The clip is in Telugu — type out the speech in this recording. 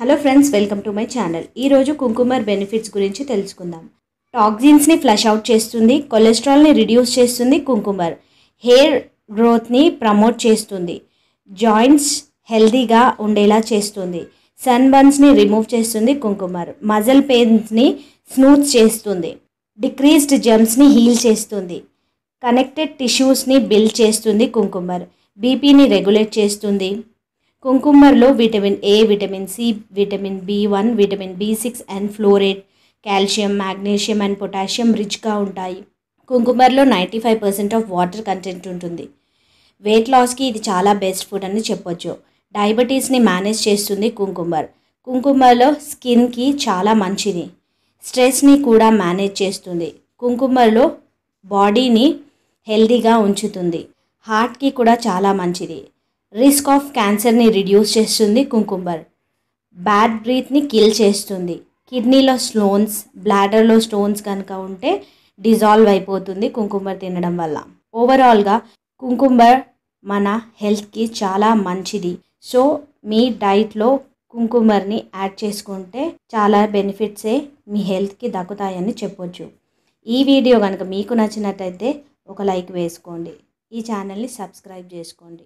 hello friends welcome to my channel ఈరోజు కుంకుమర్ బెనిఫిట్స్ గురించి తెలుసుకుందాం టాక్జిన్స్ని ఫ్లష్ అవుట్ చేస్తుంది కొలెస్ట్రాల్ని రిడ్యూస్ చేస్తుంది కుంకుమర్ హెయిర్ గ్రోత్ని ప్రమోట్ చేస్తుంది జాయింట్స్ హెల్దీగా ఉండేలా చేస్తుంది సన్ బర్న్స్ని రిమూవ్ చేస్తుంది కుంకుమర్ మజల్ పెయిన్స్ని స్మూత్ చేస్తుంది డిక్రీస్డ్ జమ్స్ని హీల్ చేస్తుంది కనెక్టెడ్ టిష్యూస్ని బిల్డ్ చేస్తుంది కుంకుమర్ బీపీని రెగ్యులేట్ చేస్తుంది కుంకుమర్లో vitamin A vitamin C vitamin B one vitamin B six and folate calcium magnesium and potassium రిచ్గా ఉంటాయి కుంకుమర్లో ninety five percent of water content ఉంటుంది వెయిట్ లాస్కి ఇది చాలా బెస్ట్ ఫుడ్ అని చెప్పొచ్చు డయాబెటీస్ని మేనేజ్ చేస్తుంది కుంకుమర్ కుంకుమలో స్కిన్కి చాలా మంచిది స్ట్రెస్ని కూడా మేనేజ్ చేస్తుంది కుంకుమలో బాడీని హెల్దీగా ఉంచుతుంది హార్ట్కి కూడా చాలా మంచిది రిస్క్ ఆఫ్ క్యాన్సర్ని రిడ్యూస్ చేస్తుంది కుంకుంబర్ బ్యాడ్ బ్రీత్ని కిల్ చేస్తుంది కిడ్నీలో స్టోన్స్ బ్లాడర్లో స్టోన్స్ కనుక ఉంటే డిజాల్వ్ అయిపోతుంది కుంకుంబర్ తినడం వల్ల ఓవరాల్గా కుంకుంబర్ మన హెల్త్కి చాలా మంచిది సో మీ డైట్లో కుంకుమర్ని యాడ్ చేసుకుంటే చాలా బెనిఫిట్సే మీ హెల్త్కి దక్కుతాయని చెప్పొచ్చు ఈ వీడియో కనుక మీకు నచ్చినట్టయితే ఒక లైక్ వేసుకోండి ఈ ఛానల్ని సబ్స్క్రైబ్ చేసుకోండి